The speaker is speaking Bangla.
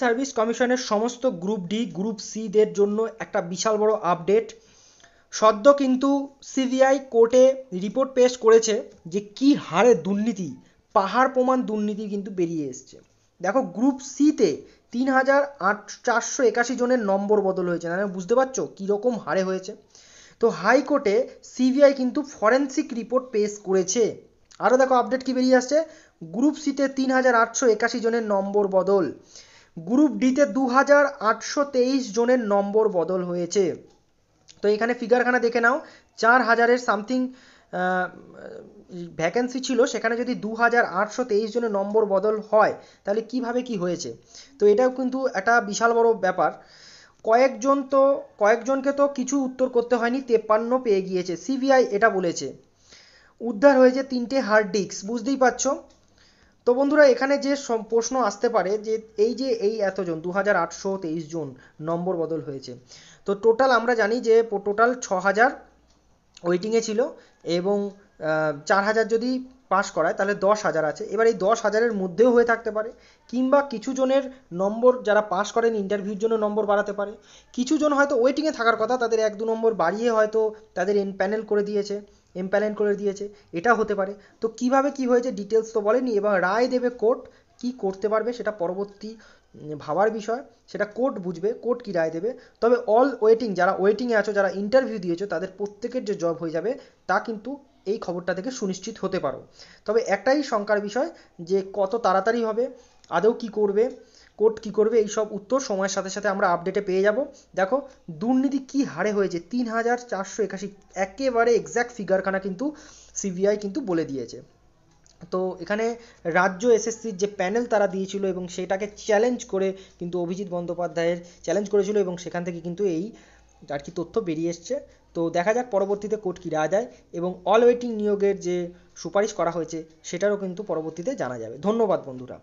সার্ভিস কমিশনের সমস্ত গ্রুপ ডি গ্রুপ সিদের জন্য একটা বিশাল বড় আপডেট সদ্য কিন্তু সিবিআই কোর্টে রিপোর্ট পেশ করেছে যে কি হারে দুর্নীতি পাহাড় প্রমাণ দুর্নীতি কিন্তু বেরিয়ে এসছে দেখো গ্রুপ সিতে তিন হাজার আট চারশো একাশি জনের নম্বর বদল হয়েছে মানে বুঝতে পারছো কীরকম হারে হয়েছে তো হাইকোর্টে সিবিআই কিন্তু ফরেন্সিক রিপোর্ট পেশ করেছে আরও দেখো আপডেট কি বেরিয়ে আসছে গ্রুপ সিতে তিন হাজার আটশো একাশি জনের নম্বর বদল গ্রুপ ডিতে দু হাজার আটশো তেইশ জনের নম্বর বদল হয়েছে তো এখানে ফিগারখানা দেখে নাও চার হাজারের সামথিং ভ্যাকেন্সি ছিল সেখানে যদি দু হাজার আটশো তেইশ জনের নম্বর বদল হয় তাহলে কিভাবে কি হয়েছে তো এটাও কিন্তু একটা বিশাল বড় ব্যাপার কয়েকজন তো কয়েকজনকে তো কিছু উত্তর করতে হয়নি তেপ্পান্ন পেয়ে গিয়েছে সিবিআই এটা বলেছে উদ্ধার হয়েছে তিনটে হার্ড ডিস্ক বুঝতেই পারছো তো বন্ধুরা এখানে যে প্রশ্ন আসতে পারে যে এই যে এই এতজন দু হাজার আটশো তেইশ জন নম্বর বদল হয়েছে তো টোটাল আমরা জানি যে টোটাল ছ হাজার ওয়েটিংয়ে ছিল এবং চার হাজার যদি পাস করায় তাহলে দশ হাজার আছে এবার এই দশ হাজারের মধ্যেও হয়ে থাকতে পারে কিংবা কিছু জনের নম্বর যারা পাস করেন ইন্টারভিউর জন্য নম্বর বাড়াতে পারে কিছু জন হয়তো ওয়েটিংয়ে থাকার কথা তাদের এক দু নম্বর বাড়িয়ে হয়তো তাদের এন প্যানেল করে দিয়েছে এমপ্যালেন্ট করে দিয়েছে এটা হতে পারে তো কিভাবে কি হয়েছে ডিটেলস তো বলেনি এবং রায় দেবে কোর্ট কি করতে পারবে সেটা পরবর্তী ভাবার বিষয় সেটা কোর্ট বুঝবে কোর্ট কী রায় দেবে তবে অল ওয়েটিং যারা ওয়েটিংয়ে আছো যারা ইন্টারভিউ দিয়েছো তাদের প্রত্যেকের যে জব হয়ে যাবে তা কিন্তু এই খবরটা থেকে সুনিশ্চিত হতে পারো তবে একটাই শঙ্কার বিষয় যে কত তাড়াতাড়ি হবে আদৌ কি করবে কোর্ট কী করবে এই সব উত্তর সময়ের সাথে সাথে আমরা আপডেটে পেয়ে যাব দেখো দুর্নীতি কি হারে হয়েছে তিন হাজার চারশো একাশি একেবারে এক্স্যাক্ট ফিগারখানা কিন্তু সিবিআই কিন্তু বলে দিয়েছে তো এখানে রাজ্য এসএসসির যে প্যানেল তারা দিয়েছিল এবং সেটাকে চ্যালেঞ্জ করে কিন্তু অভিজিৎ বন্দ্যোপাধ্যায়ের চ্যালেঞ্জ করেছিল এবং সেখান থেকে কিন্তু এই আর কি তথ্য বেরিয়ে এসছে তো দেখা যাক পরবর্তীতে কোর্ট কী রায় দেয় এবং অল ওয়েটিং নিয়োগের যে সুপারিশ করা হয়েছে সেটারও কিন্তু পরবর্তীতে জানা যাবে ধন্যবাদ বন্ধুরা